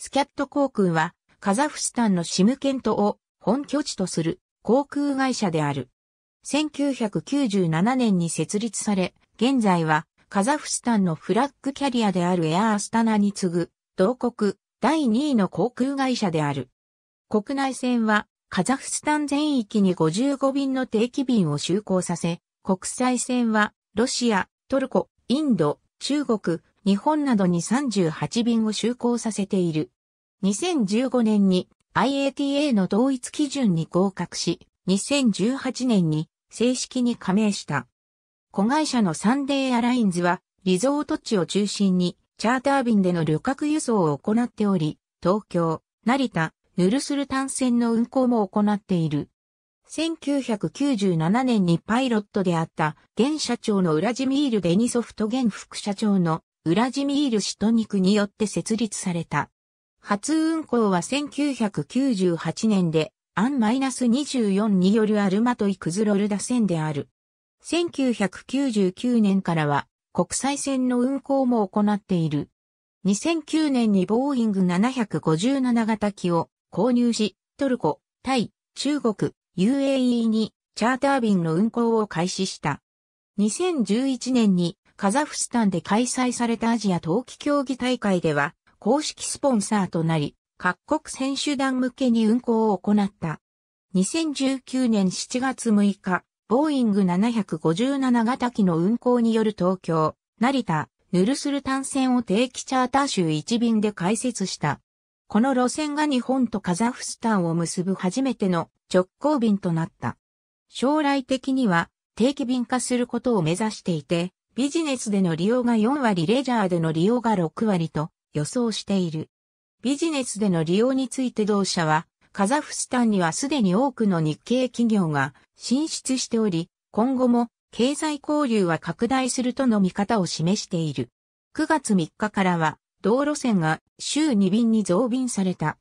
スキャット航空は、カザフスタンのシムケントを本拠地とする航空会社である。1997年に設立され、現在はカザフスタンのフラッグキャリアであるエアアスタナに次ぐ、同国第2位の航空会社である。国内線はカザフスタン全域に55便の定期便を就航させ、国際線はロシア、トルコ、インド、中国、日本などに38便を就航させている。2015年に IATA の同一基準に合格し、2018年に正式に加盟した。子会社のサンデーアラインズは、リゾート地を中心に、チャーター便での旅客輸送を行っており、東京、成田、ヌルスル単線の運行も行っている。1997年にパイロットであった現社長のウラジミール・デニソフと現副社長のウラジミール・シトニクによって設立された。初運行は1998年で、アン -24 によるアルマトイ・クズロルダ線である。1999年からは国際線の運行も行っている。2009年にボーイング757型機を購入し、トルコ、タイ、中国、UAE にチャーター便の運行を開始した。2011年にカザフスタンで開催されたアジア冬季競技大会では、公式スポンサーとなり、各国選手団向けに運行を行った。2019年7月6日、ボーイング757型機の運行による東京、成田、ヌルスル単線を定期チャーター州1便で開設した。この路線が日本とカザフスタンを結ぶ初めての直行便となった。将来的には定期便化することを目指していて、ビジネスでの利用が4割、レジャーでの利用が6割と予想している。ビジネスでの利用について同社は、カザフスタンにはすでに多くの日系企業が進出しており、今後も経済交流は拡大するとの見方を示している。9月3日からは、道路線が週2便に増便された。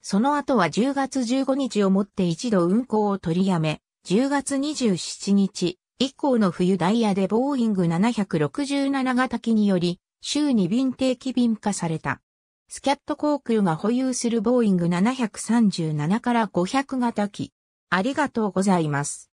その後は10月15日をもって一度運行を取りやめ、10月27日、以降の冬ダイヤでボーイング767型機により、週に便定期便化された。スキャット航空が保有するボーイング737から500型機。ありがとうございます。